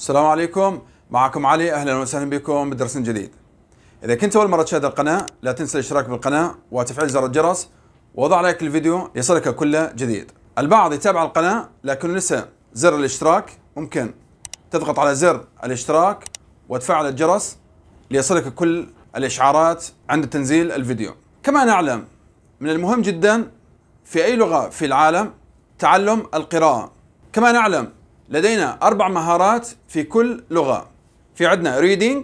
السلام عليكم معكم علي اهلا وسهلا بكم بدرس جديد اذا كنت اول مره تشاهد القناه لا تنسى الاشتراك بالقناه وتفعيل زر الجرس ووضع لايك للفيديو يصلك كل جديد البعض يتابع القناه لكنه نسى زر الاشتراك ممكن تضغط على زر الاشتراك وتفعل الجرس ليصلك كل الاشعارات عند تنزيل الفيديو كما نعلم من المهم جدا في اي لغه في العالم تعلم القراءه كما نعلم لدينا أربع مهارات في كل لغة في عندنا reading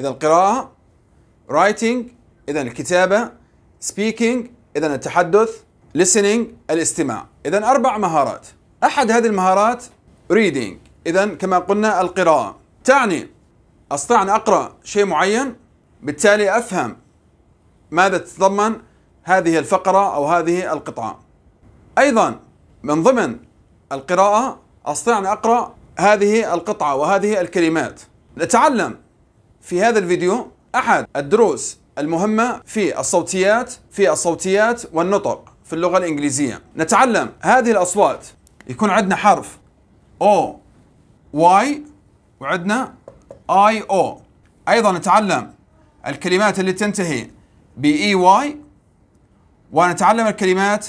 إذا القراءة writing إذا الكتابة speaking إذا التحدث listening الاستماع إذا أربع مهارات أحد هذه المهارات reading إذا كما قلنا القراءة تعني أستطيع أن أقرأ شيء معين بالتالي أفهم ماذا تتضمن هذه الفقرة أو هذه القطعة أيضا من ضمن القراءة أستطيع أن أقرأ هذه القطعة وهذه الكلمات نتعلم في هذا الفيديو أحد الدروس المهمة في الصوتيات في الصوتيات والنطق في اللغة الإنجليزية نتعلم هذه الأصوات يكون عندنا حرف O Y وعندنا I O أيضا نتعلم الكلمات اللي تنتهي ب E Y ونتعلم الكلمات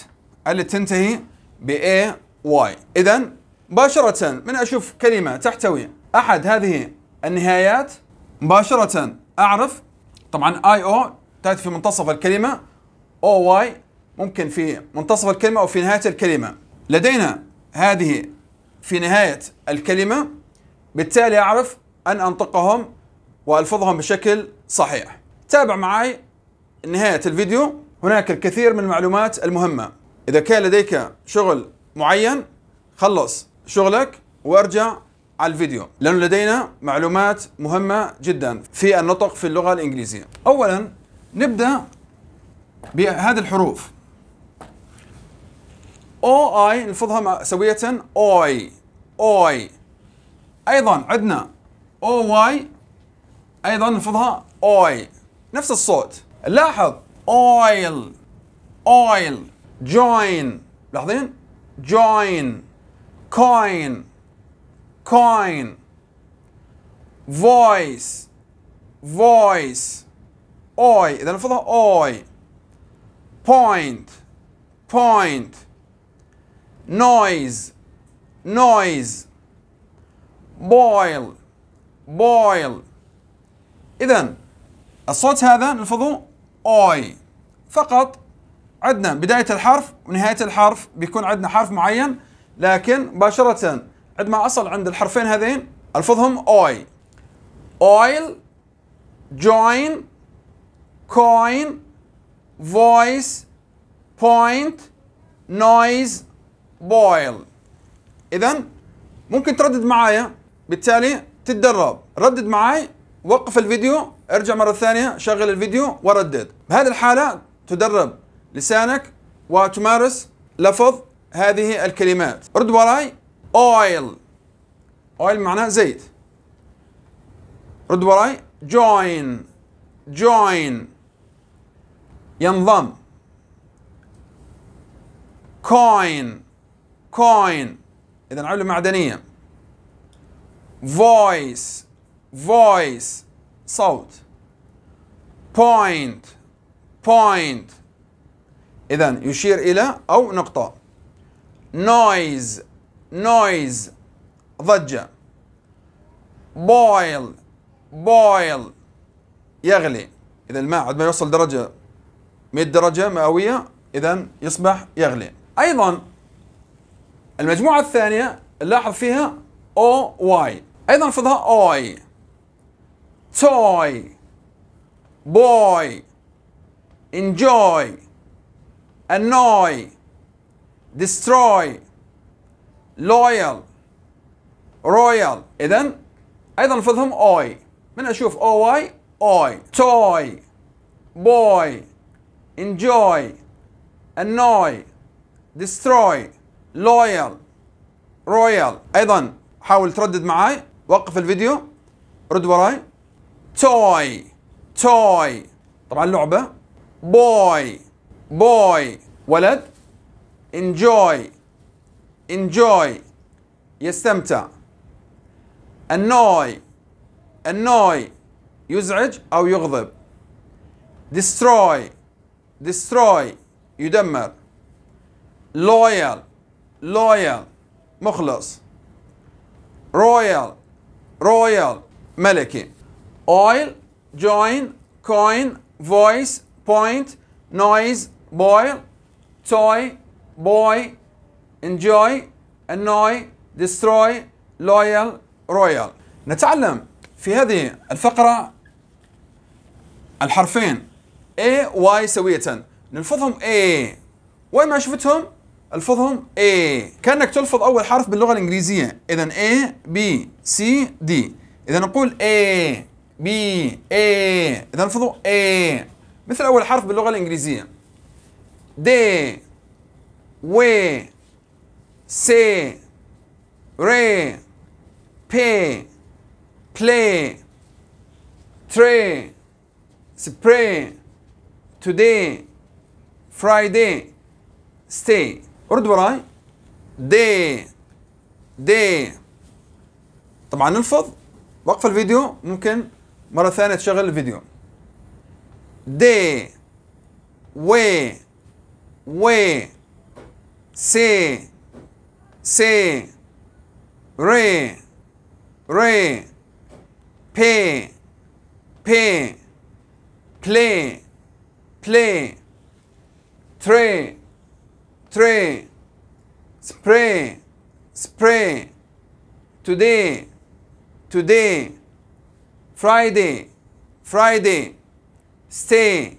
اللي تنتهي ب A Y إذا مباشرة من أشوف كلمة تحتوي أحد هذه النهايات مباشرة أعرف طبعا اي او تأتي في منتصف الكلمة او واي ممكن في منتصف الكلمة أو في نهاية الكلمة لدينا هذه في نهاية الكلمة بالتالي أعرف أن أنطقهم وألفظهم بشكل صحيح تابع معي نهاية الفيديو هناك الكثير من المعلومات المهمة إذا كان لديك شغل معين خلص شغلك وارجع على الفيديو لأنه لدينا معلومات مهمة جدا في النطق في اللغة الإنجليزية أولا نبدأ بهذه الحروف او اي نلفظها سوية اوي اوي ايضا عندنا او واي ايضا نلفظها اوي نفس الصوت لاحظ اويل اويل جوين لاحظين جوين coin coin voice voice oi اذا نفضها oi point point noise noise boil boil اذا الصوت هذا نلفظه اي فقط عندنا بدايه الحرف ونهايه الحرف بيكون عندنا حرف معين لكن مباشرة عندما أصل عند الحرفين هذين ألفظهم أوي oil join coin voice point noise boil إذا ممكن تردد معايا بالتالي تتدرب ردد معاي وقف الفيديو ارجع مرة ثانية شغل الفيديو وردد بهذه الحالة تدرب لسانك وتمارس لفظ هذه الكلمات رد وراي oil oil معناه زيت رد وراي join join ينضم coin coin إذا علة معدنية voice voice صوت point point إذا يشير إلى أو نقطة noise noise ضجة boil boil يغلي إذا الماء عندما ما يوصل درجة 100 درجة مئوية إذا يصبح يغلي أيضا المجموعة الثانية نلاحظ فيها أو واي أيضا فضها أوي توي بوي انجوي annoy destroy loyal royal إذا أيضا نفضهم أوي من أشوف أو واي أوي toy boy enjoy annoy destroy loyal royal أيضا حاول تردد معي وقف الفيديو رد وراي toy toy طبعا لعبة boy boy ولد enjoy enjoy يستمتع annoy annoy يزعج أو يغضب destroy destroy يدمر loyal loyal مخلص royal royal ملكي oil join coin voice point noise boil toy boy enjoy annoy destroy loyal royal نتعلم في هذه الفقرة الحرفين A و Y سوية نلفظهم A وين ما شفتهم الفظهم A كأنك تلفظ أول حرف باللغة الإنجليزية إذا A B C D إذا نقول A B A إذا نلفظه A مثل أول حرف باللغة الإنجليزية D و س ر ب play tray spray today Friday stay ارد وراي day day طبعا نلفظ وقف الفيديو ممكن مرة ثانية تشغل الفيديو day وي وي C, C, Re, Re, P, P, Play, Play, Tray, Tray, Spray, Spray, Today, Today, Friday, Friday, Stay,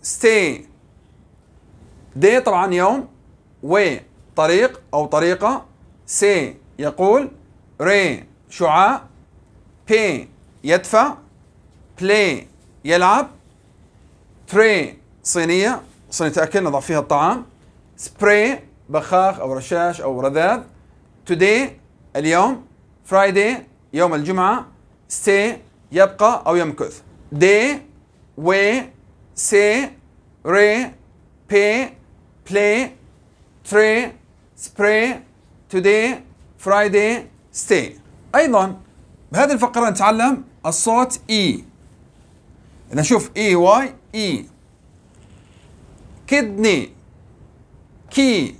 Stay. ده طبعا يوم وطريق أو طريقة سي يقول ري شعاع بي يدفع بلاي يلعب تري صينية صينية أكل نضع فيها الطعام سبري بخاخ أو رشاش أو رذاذ توداي اليوم فرايداي يوم الجمعة سي يبقى أو يمكث دي وي سي ري بي بلاي تري سبري توداي فرايداي ستي ايضا بهذه الفقره نتعلم الصوت اي e. اذا شوف اي e واي اي كدني كي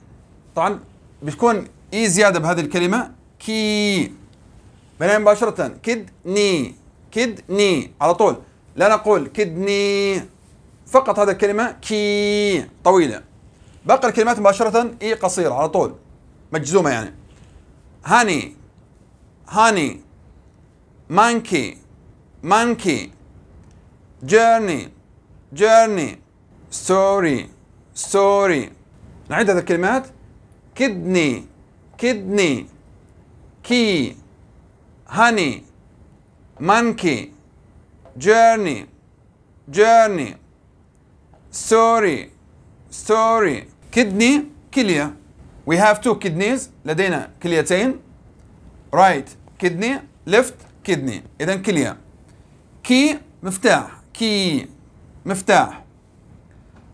طبعا بتكون اي e زياده بهذه الكلمه كي بنعمل مباشره كدني كدني على طول لا نقول كدني فقط هذه الكلمه كي طويله باقي الكلمات مباشرة إي قصيرة على طول مجزومة يعني هاني هاني مانكي مانكي جيرني جيرني ستوري ستوري نعيد هذه الكلمات كدني كدني كي هاني مانكي جيرني جيرني ستوري story kidney كلية we have two kidneys لدينا كليتين right kidney left kidney إذا كلية key مفتاح key مفتاح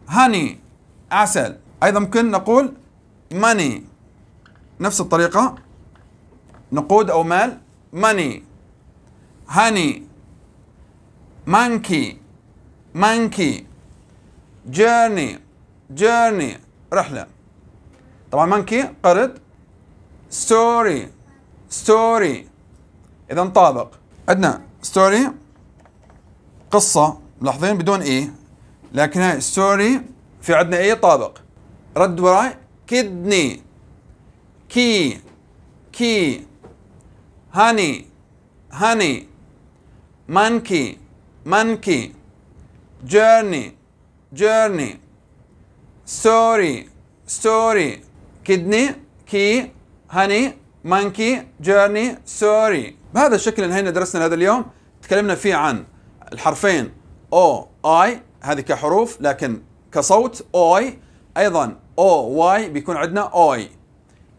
honey عسل أيضا ممكن نقول money نفس الطريقة نقود أو مال money honey monkey monkey journey journey رحلة طبعا monkey قرد story story إذا طابق عندنا story قصة ملاحظين بدون إي لكن هاي story في عندنا إي طابق رد وراي kidney key key honey honey monkey monkey journey journey ستوري ستوري كدني كي هاني مانكي جيرني سوري بهذا الشكل انهينا درسنا لهذا اليوم تكلمنا فيه عن الحرفين او اي هذه كحروف لكن كصوت اوي ايضا او واي بيكون عندنا اوي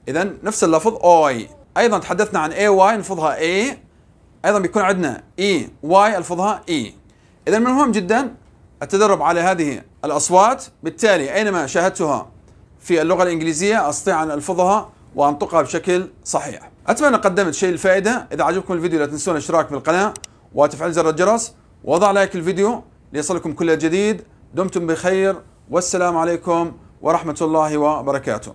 اذا نفس اللفظ اوي ايضا تحدثنا عن اي واي نفضها اي ايضا بيكون عندنا اي e, واي الفظها اي e. اذا من المهم جدا التدرب على هذه الأصوات بالتالي أينما شاهدتها في اللغة الإنجليزية أستطيع أن ألفظها وأنطقها بشكل صحيح أتمنى قدمت شيء الفائدة إذا عجبكم الفيديو لا تنسون الاشتراك بالقناة وتفعيل زر الجرس وضع لايك الفيديو ليصلكم كل جديد دمتم بخير والسلام عليكم ورحمة الله وبركاته